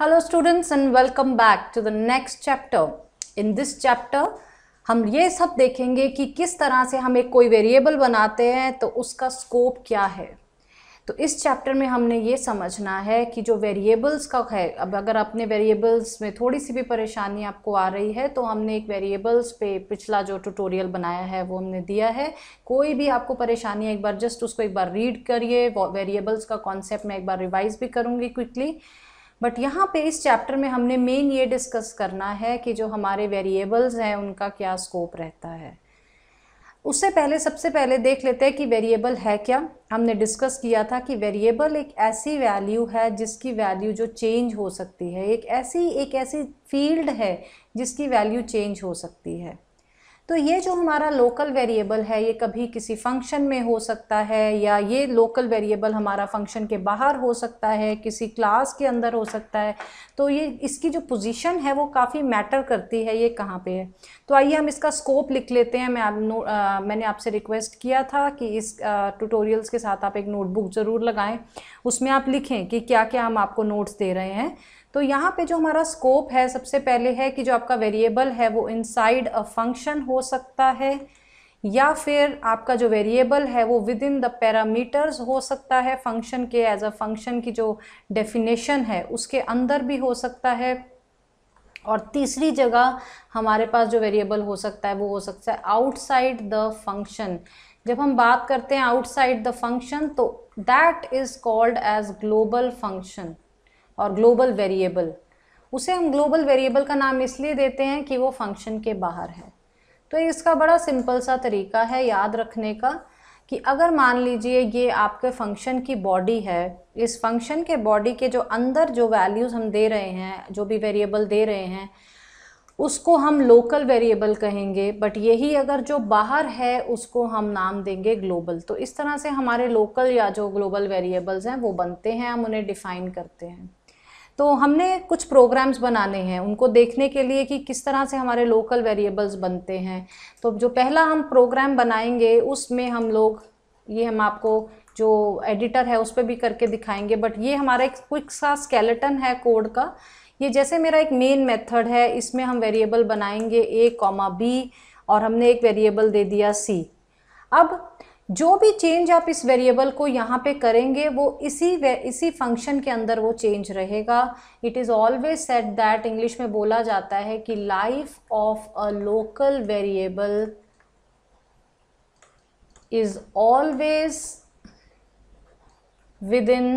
hello students and welcome back to the next chapter in this chapter हम ये सब देखेंगे कि किस तरह से हम एक कोई वेरिएबल बनाते हैं तो उसका स्कोप क्या है तो इस चैप्टर में हमने ये समझना है कि जो वेरिएबल्स का है अब अगर अपने वेरिएबल्स में थोड़ी सी भी परेशानी आपको आ रही है तो हमने एक वेरिएबल्स पे पिछला जो ट्यूटोरियल बनाया है वो हमने दिया है कोई भी आपको परेशानी है एक बार जस्ट उसको एक बार रीड करिए वेरिएबल्स का कॉन्सेप्ट मैं एक बार रिवाइज़ भी करूँगी क्विकली बट यहाँ पे इस चैप्टर में हमने मेन ये डिस्कस करना है कि जो हमारे वेरिएबल्स हैं उनका क्या स्कोप रहता है उससे पहले सबसे पहले देख लेते हैं कि वेरिएबल है क्या हमने डिस्कस किया था कि वेरिएबल एक ऐसी वैल्यू है जिसकी वैल्यू जो चेंज हो सकती है एक ऐसी एक ऐसी फील्ड है जिसकी वैल्यू चेंज हो सकती है तो ये जो हमारा लोकल वेरिएबल है ये कभी किसी फंक्शन में हो सकता है या ये लोकल वेरिएबल हमारा फंक्शन के बाहर हो सकता है किसी क्लास के अंदर हो सकता है तो ये इसकी जो पोजीशन है वो काफ़ी मैटर करती है ये कहाँ पे है तो आइए हम इसका स्कोप लिख लेते हैं मैं आप नो आ, मैंने आपसे रिक्वेस्ट किया था कि इस ट्यूटोरियल्स के साथ आप एक नोटबुक ज़रूर लगाएँ उसमें आप लिखें कि क्या क्या हम आपको नोट्स दे रहे हैं तो यहाँ पे जो हमारा स्कोप है सबसे पहले है कि जो आपका वेरिएबल है वो इनसाइड अ फंक्शन हो सकता है या फिर आपका जो वेरिएबल है वो विद इन द पैरामीटर्स हो सकता है फंक्शन के एज अ फंक्शन की जो डेफिनेशन है उसके अंदर भी हो सकता है और तीसरी जगह हमारे पास जो वेरिएबल हो सकता है वो हो सकता है आउटसाइड द फंक्शन जब हम बात करते हैं आउटसाइड द फंक्शन तो that is called as global function और ग्लोबल वेरिएबल उसे हम ग्लोबल वेरिएबल का नाम इसलिए देते हैं कि वो फंक्शन के बाहर है तो इसका बड़ा सिंपल सा तरीका है याद रखने का कि अगर मान लीजिए ये आपके फंक्शन की बॉडी है इस फंक्शन के बॉडी के जो अंदर जो वैल्यूज़ हम दे रहे हैं जो भी वेरिएबल दे रहे हैं उसको हम लोकल वेरिएबल कहेंगे बट यही अगर जो बाहर है उसको हम नाम देंगे ग्लोबल तो इस तरह से हमारे लोकल या जो ग्लोबल वेरिएबल्स हैं वो बनते हैं हम उन्हें डिफ़ाइन करते हैं तो हमने कुछ प्रोग्राम्स बनाने हैं उनको देखने के लिए कि किस तरह से हमारे लोकल वेरिएबल्स बनते हैं तो जो पहला हम प्रोग्राम बनाएंगे उसमें हम लोग ये हम आपको जो एडिटर है उस पर भी करके दिखाएंगे बट ये हमारा एक क्विक सा स्केलेटन है कोड का ये जैसे मेरा एक मेन मेथड है इसमें हम वेरिएबल बनाएंगे ए कॉमा बी और हमने एक वेरिएबल दे दिया सी अब जो भी चेंज आप इस वेरिएबल को यहाँ पे करेंगे वो इसी इसी फंक्शन के अंदर वो चेंज रहेगा it is always set that English में बोला जाता है कि life of a local variable is always within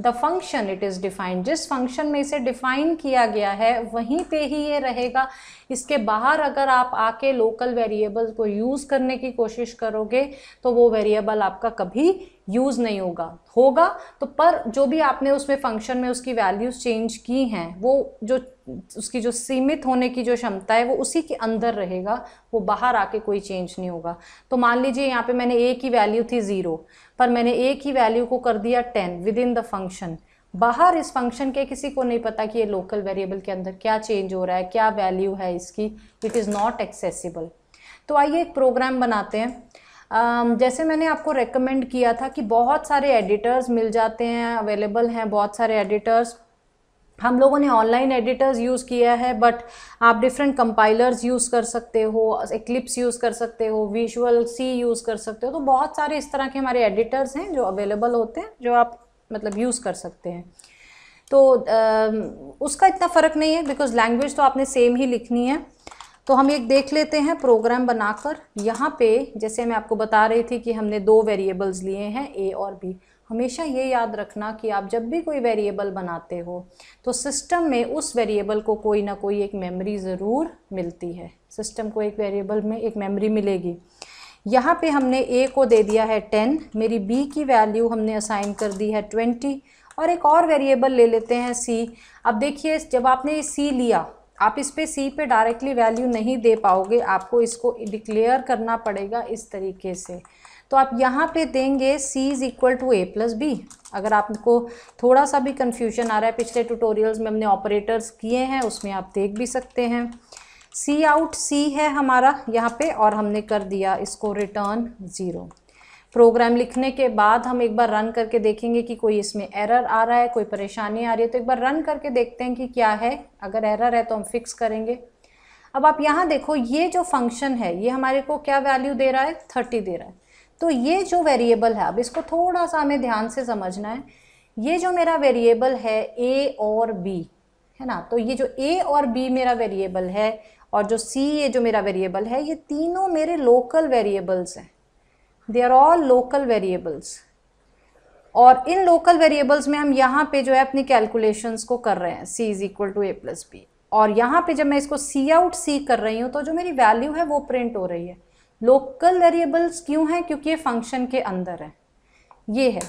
the function it is defined जिस फंक्शन में इसे डिफाइन किया गया है वहीं पे ही ये रहेगा इसके बाहर अगर आप आके लोकल वेरिएबल को यूज़ करने की कोशिश करोगे तो वो वेरिएबल आपका कभी यूज़ नहीं होगा होगा तो पर जो भी आपने उसमें फंक्शन में उसकी वैल्यूज़ चेंज की हैं वो जो उसकी जो सीमित होने की जो क्षमता है वो उसी के अंदर रहेगा वो बाहर आके कोई चेंज नहीं होगा तो मान लीजिए यहाँ पे मैंने ए की वैल्यू थी ज़ीरो पर मैंने ए की वैल्यू को कर दिया ten within the function बाहर इस फंक्शन के किसी को नहीं पता कि ये लोकल वेरिएबल के अंदर क्या चेंज हो रहा है क्या वैल्यू है इसकी इट इज़ नॉट एक्सेसिबल तो आइए एक प्रोग्राम बनाते हैं Um, जैसे मैंने आपको रेकमेंड किया था कि बहुत सारे एडिटर्स मिल जाते हैं अवेलेबल हैं बहुत सारे एडिटर्स हम लोगों ने ऑनलाइन एडिटर्स यूज़ किया है बट आप डिफरेंट कंपाइलर्स यूज़ कर सकते हो एक्लिप्स यूज़ कर सकते हो विजुअल सी यूज़ कर सकते हो तो बहुत सारे इस तरह के हमारे एडिटर्स हैं जो अवेलेबल होते हैं जो आप मतलब यूज़ कर सकते हैं तो आ, उसका इतना फ़र्क नहीं है बिकॉज लैंग्वेज तो आपने सेम ही लिखनी है तो हम एक देख लेते हैं प्रोग्राम बनाकर यहाँ पे जैसे मैं आपको बता रही थी कि हमने दो वेरिएबल्स लिए हैं ए और बी हमेशा ये याद रखना कि आप जब भी कोई वेरिएबल बनाते हो तो सिस्टम में उस वेरिएबल को कोई ना कोई एक मेमोरी ज़रूर मिलती है सिस्टम को एक वेरिएबल में एक मेमोरी मिलेगी यहाँ पे हमने ए को दे दिया है टेन मेरी बी की वैल्यू हमने असाइन कर दी है ट्वेंटी और एक और वेरिएबल ले लेते हैं सी अब देखिए जब आपने सी लिया आप इस पे सी पे डायरेक्टली वैल्यू नहीं दे पाओगे आपको इसको डिक्लेयर करना पड़ेगा इस तरीके से तो आप यहाँ पे देंगे C is equal to A plus B अगर आपको थोड़ा सा भी कन्फ्यूजन आ रहा है पिछले ट्यूटोरियल्स में हमने ऑपरेटर्स किए हैं उसमें आप देख भी सकते हैं सी आउट सी है हमारा यहाँ पे और हमने कर दिया इसको रिटर्न ज़ीरो प्रोग्राम लिखने के बाद हम एक बार रन करके देखेंगे कि कोई इसमें एरर आ रहा है कोई परेशानी आ रही है तो एक बार रन करके देखते हैं कि क्या है अगर एरर है तो हम फिक्स करेंगे अब आप यहाँ देखो ये जो फंक्शन है ये हमारे को क्या वैल्यू दे रहा है थर्टी दे रहा है तो ये जो वेरिएबल है अब इसको थोड़ा सा हमें ध्यान से समझना है ये जो मेरा वेरिएबल है ए और बी है ना तो ये जो ए और बी मेरा वेरिएबल है और जो सी ये जो मेरा वेरिएबल है ये तीनों मेरे लोकल वेरिएबल्स हैं they are all local variables और इन लोकल वेरिएबल्स में हम यहाँ पे जो है अपनी कैलकुलेशंस को कर रहे हैं C is equal to A plus B और यहाँ पे जब मैं इसको सी आउट सी कर रही हूँ तो जो मेरी वैल्यू है वो प्रिंट हो रही है लोकल वेरिएबल्स क्यों हैं क्योंकि ये फंक्शन के अंदर है ये है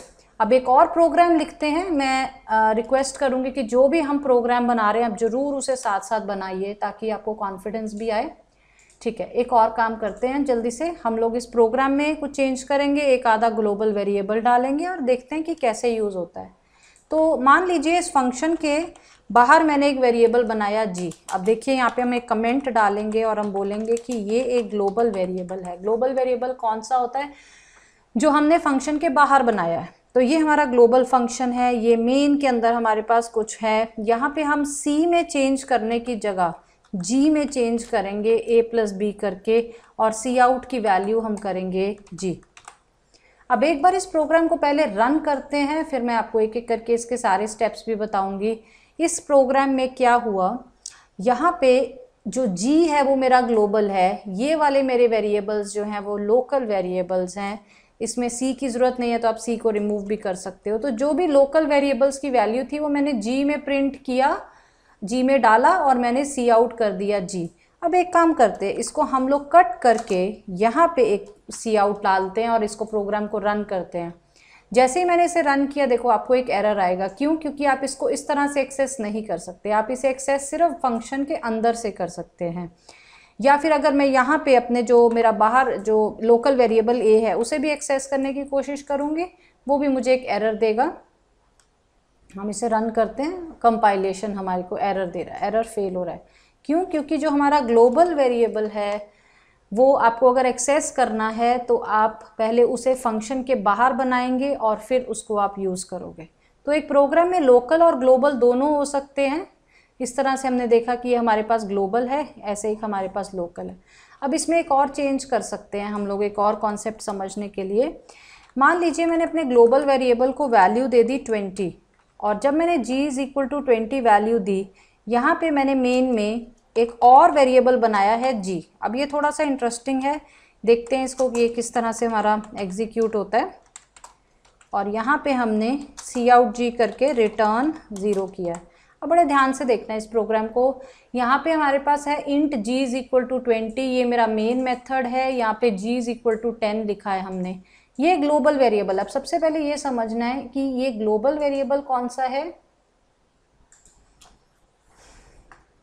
अब एक और प्रोग्राम लिखते हैं मैं रिक्वेस्ट करूंगी कि जो भी हम प्रोग्राम बना रहे हैं आप ज़रूर उसे साथ साथ बनाइए ताकि आपको कॉन्फिडेंस भी आए ठीक है एक और काम करते हैं जल्दी से हम लोग इस प्रोग्राम में कुछ चेंज करेंगे एक आधा ग्लोबल वेरिएबल डालेंगे और देखते हैं कि कैसे यूज़ होता है तो मान लीजिए इस फंक्शन के बाहर मैंने एक वेरिएबल बनाया जी अब देखिए यहाँ पे हम एक कमेंट डालेंगे और हम बोलेंगे कि ये एक ग्लोबल वेरिएबल है ग्लोबल वेरिएबल कौन सा होता है जो हमने फंक्शन के बाहर बनाया है तो ये हमारा ग्लोबल फंक्शन है ये मेन के अंदर हमारे पास कुछ है यहाँ पे हम सी में चेंज करने की जगह जी में चेंज करेंगे ए प्लस बी करके और सी आउट की वैल्यू हम करेंगे जी अब एक बार इस प्रोग्राम को पहले रन करते हैं फिर मैं आपको एक एक करके इसके सारे स्टेप्स भी बताऊंगी इस प्रोग्राम में क्या हुआ यहाँ पे जो जी है वो मेरा ग्लोबल है ये वाले मेरे वेरिएबल्स जो हैं वो लोकल वेरिएबल्स हैं इसमें सी की ज़रूरत नहीं है तो आप सी को रिमूव भी कर सकते हो तो जो भी लोकल वेरिएबल्स की वैल्यू थी वो मैंने जी में प्रिंट किया जी में डाला और मैंने सी आउट कर दिया जी अब एक काम करते हैं इसको हम लोग कट करके यहाँ पे एक सी आउट डालते हैं और इसको प्रोग्राम को रन करते हैं जैसे ही मैंने इसे रन किया देखो आपको एक एरर आएगा क्यों क्योंकि आप इसको इस तरह से एक्सेस नहीं कर सकते आप इसे एक्सेस सिर्फ फंक्शन के अंदर से कर सकते हैं या फिर अगर मैं यहाँ पे अपने जो मेरा बाहर जो लोकल वेरिएबल ए है उसे भी एक्सेस करने की कोशिश करूँगी वो भी मुझे एक एरर देगा हम इसे रन करते हैं कंपाइलेशन हमारे को एरर दे रहा है एरर फेल हो रहा है क्यों क्योंकि जो हमारा ग्लोबल वेरिएबल है वो आपको अगर एक्सेस करना है तो आप पहले उसे फंक्शन के बाहर बनाएंगे और फिर उसको आप यूज़ करोगे तो एक प्रोग्राम में लोकल और ग्लोबल दोनों हो सकते हैं इस तरह से हमने देखा कि ये हमारे पास ग्लोबल है ऐसे ही हमारे पास लोकल है अब इसमें एक और चेंज कर सकते हैं हम लोग एक और कॉन्सेप्ट समझने के लिए मान लीजिए मैंने अपने ग्लोबल वेरिएबल को वैल्यू दे दी ट्वेंटी और जब मैंने G is equal to twenty value दी यहाँ पे मैंने मेन में एक और वेरिएबल बनाया है जी अब ये थोड़ा सा इंटरेस्टिंग है देखते हैं इसको कि ये किस तरह से हमारा एग्जीक्यूट होता है और यहाँ पे हमने सी आउट जी करके रिटर्न ज़ीरो किया है अब बड़े ध्यान से देखना है इस प्रोग्राम को यहाँ पे हमारे पास है int G is equal to twenty ये मेरा मेन मेथड है यहाँ पे G is equal to ten लिखा है हमने ये ग्लोबल वेरिएबल अब सबसे पहले ये समझना है कि ये ग्लोबल वेरिएबल कौन सा है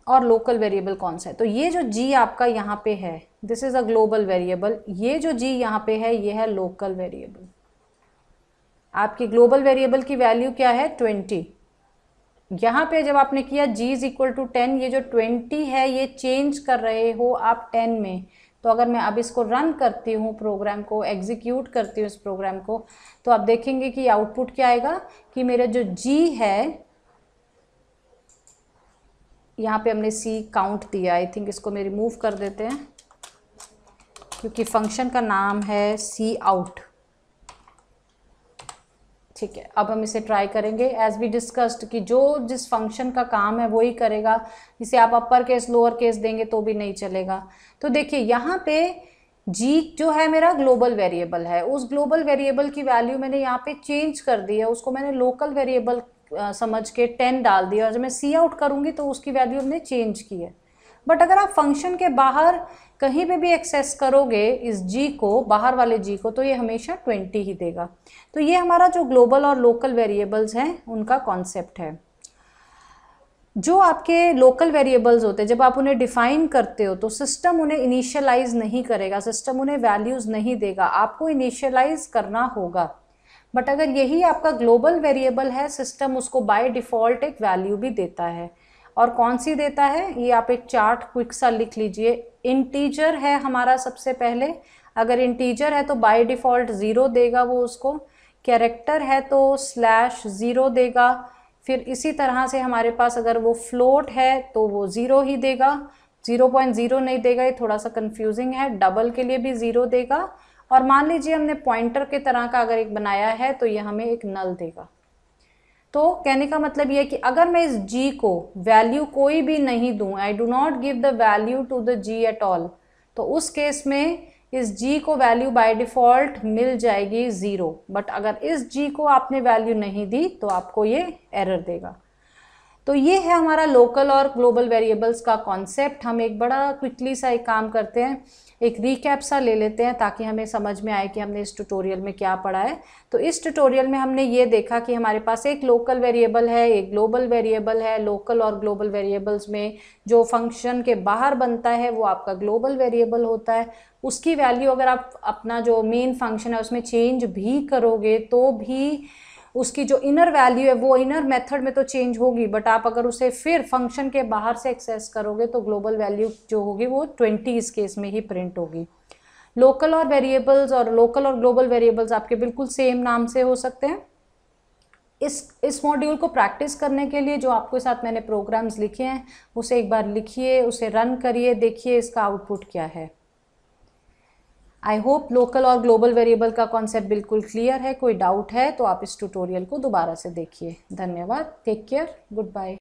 और लोकल वेरिएबल कौन सा है तो ये जो जी आपका यहाँ पे है this is a global variable ये जो जी यहाँ पे है ये है लोकल वेरिएबल आपकी ग्लोबल वेरिएबल की वैल्यू क्या है ट्वेंटी यहाँ पे जब आपने किया g is equal to ten ये जो ट्वेंटी है ये चेंज कर रहे हो आप टेन में तो अगर मैं अब इसको रन करती हूँ प्रोग्राम को एग्जीक्यूट करती हूँ इस प्रोग्राम को तो आप देखेंगे कि आउटपुट क्या आएगा कि मेरा जो g है यहाँ पे हमने सी काउंट दिया आई थिंक इसको मैं रिमूव कर देते हैं क्योंकि फंक्शन का नाम है सी आउट ठीक है अब हम इसे ट्राई करेंगे एज वी डिस्कस्ड कि जो जिस फंक्शन का काम है वो ही करेगा जिसे आप अपर केस लोअर केस देंगे तो भी नहीं चलेगा तो देखिए यहाँ पे जी जो है मेरा ग्लोबल वेरिएबल है उस ग्लोबल वेरिएबल की वैल्यू मैंने यहाँ पे चेंज कर दी है उसको मैंने लोकल वेरिएबल समझ के टेन डाल दिया और जब मैं सी आउट करूँगी तो उसकी वैल्यू हमने चेंज की है बट अगर आप फंक्शन के बाहर कहीं पे भी एक्सेस करोगे इस जी को बाहर वाले जी को तो ये हमेशा ट्वेंटी ही देगा तो ये हमारा जो ग्लोबल और लोकल वेरिएबल्स हैं उनका कॉन्सेप्ट है जो आपके लोकल वेरिएबल्स होते हैं जब आप उन्हें डिफाइन करते हो तो सिस्टम उन्हें इनिशियलाइज नहीं करेगा सिस्टम उन्हें वैल्यूज़ नहीं देगा आपको इनिशियलाइज करना होगा बट अगर यही आपका ग्लोबल वेरिएबल है सिस्टम उसको बाय डिफ़ॉल्ट एक वैल्यू भी देता है और कौन सी देता है ये आप एक चार्ट क्विक सा लिख लीजिए इंटीजर है हमारा सबसे पहले अगर इंटीजर है तो बाय डिफ़ॉल्ट ज़ीरो देगा वो उसको कैरेक्टर है तो स्लैश ज़ीरो देगा फिर इसी तरह से हमारे पास अगर वो फ्लोट है तो वो ज़ीरो ही देगा ज़ीरो पॉइंट ज़ीरो नहीं देगा ये थोड़ा सा कन्फ्यूजिंग है डबल के लिए भी ज़ीरो देगा और मान लीजिए हमने पॉइंटर के तरह का अगर एक बनाया है तो यह हमें एक नल देगा तो कहने का मतलब यह कि अगर मैं इस जी को वैल्यू कोई भी नहीं दूँ I do not give the value to the G at all तो उस केस में इस जी को वैल्यू बाय डिफ़ॉल्ट मिल जाएगी ज़ीरो बट अगर इस जी को आपने वैल्यू नहीं दी तो आपको ये एरर देगा तो ये है हमारा लोकल और ग्लोबल वेरिएबल्स का कॉन्सेप्ट हम एक बड़ा क्विकली सा एक काम करते हैं एक रिकैप सा ले लेते हैं ताकि हमें समझ में आए कि हमने इस ट्यूटोरियल में क्या पढ़ा है तो इस ट्यूटोरियल में हमने ये देखा कि हमारे पास एक लोकल वेरिएबल है एक ग्लोबल वेरिएबल है लोकल और ग्लोबल वेरिएबल्स में जो फंक्शन के बाहर बनता है वो आपका ग्लोबल वेरिएबल होता है उसकी वैल्यू अगर आप अपना जो मेन फंक्शन है उसमें चेंज भी करोगे तो भी उसकी जो इनर वैल्यू है वो इनर मेथड में तो चेंज होगी बट आप अगर उसे फिर फंक्शन के बाहर से एक्सेस करोगे तो ग्लोबल वैल्यू जो होगी वो ट्वेंटी इस केस में ही प्रिंट होगी लोकल और वेरिएबल्स और लोकल और ग्लोबल वेरिएबल्स आपके बिल्कुल सेम नाम से हो सकते हैं इस इस मॉड्यूल को प्रैक्टिस करने के लिए जो आपके साथ मैंने प्रोग्राम्स लिखे हैं उसे एक बार लिखिए उसे रन करिए देखिए इसका आउटपुट क्या है आई होप लोकल और ग्लोबल वेरिएबल का कॉन्सेप्ट बिल्कुल क्लियर है कोई डाउट है तो आप इस ट्यूटोरियल को दोबारा से देखिए धन्यवाद टेक केयर गुड बाय